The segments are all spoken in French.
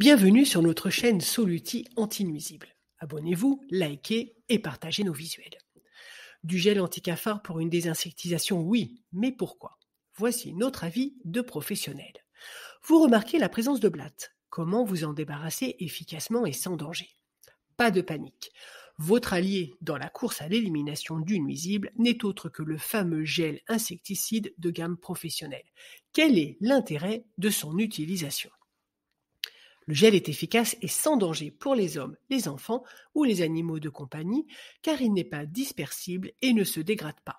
Bienvenue sur notre chaîne Soluti Anti-Nuisible. Abonnez-vous, likez et partagez nos visuels. Du gel anti-cafard pour une désinsectisation, oui, mais pourquoi Voici notre avis de professionnel. Vous remarquez la présence de blattes. Comment vous en débarrasser efficacement et sans danger Pas de panique. Votre allié dans la course à l'élimination du nuisible n'est autre que le fameux gel insecticide de gamme professionnelle. Quel est l'intérêt de son utilisation le gel est efficace et sans danger pour les hommes, les enfants ou les animaux de compagnie car il n'est pas dispersible et ne se dégrade pas.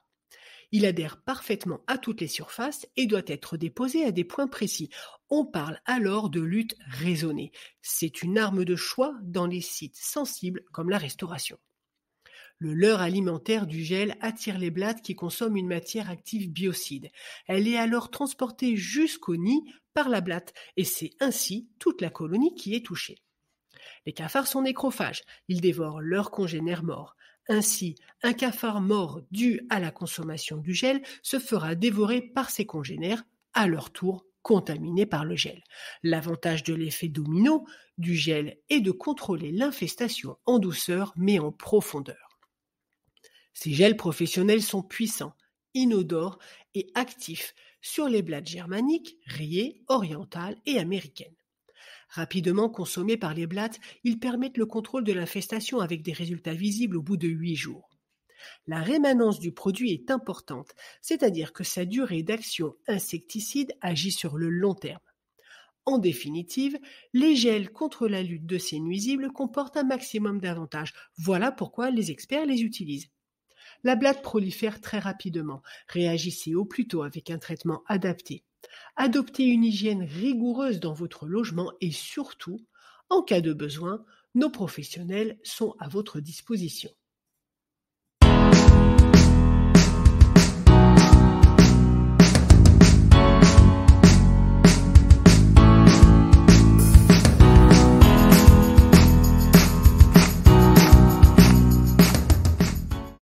Il adhère parfaitement à toutes les surfaces et doit être déposé à des points précis. On parle alors de lutte raisonnée. C'est une arme de choix dans les sites sensibles comme la restauration. Le leurre alimentaire du gel attire les blattes qui consomment une matière active biocide. Elle est alors transportée jusqu'au nid par la blatte et c'est ainsi toute la colonie qui est touchée. Les cafards sont nécrophages, ils dévorent leurs congénères morts. Ainsi, un cafard mort dû à la consommation du gel se fera dévorer par ses congénères, à leur tour contaminés par le gel. L'avantage de l'effet domino du gel est de contrôler l'infestation en douceur mais en profondeur. Ces gels professionnels sont puissants, inodores et actifs sur les blattes germaniques, rayées, orientales et américaines. Rapidement consommés par les blattes, ils permettent le contrôle de l'infestation avec des résultats visibles au bout de huit jours. La rémanence du produit est importante, c'est-à-dire que sa durée d'action insecticide agit sur le long terme. En définitive, les gels contre la lutte de ces nuisibles comportent un maximum d'avantages. Voilà pourquoi les experts les utilisent la blatte prolifère très rapidement. Réagissez au plus tôt avec un traitement adapté. Adoptez une hygiène rigoureuse dans votre logement et surtout, en cas de besoin, nos professionnels sont à votre disposition.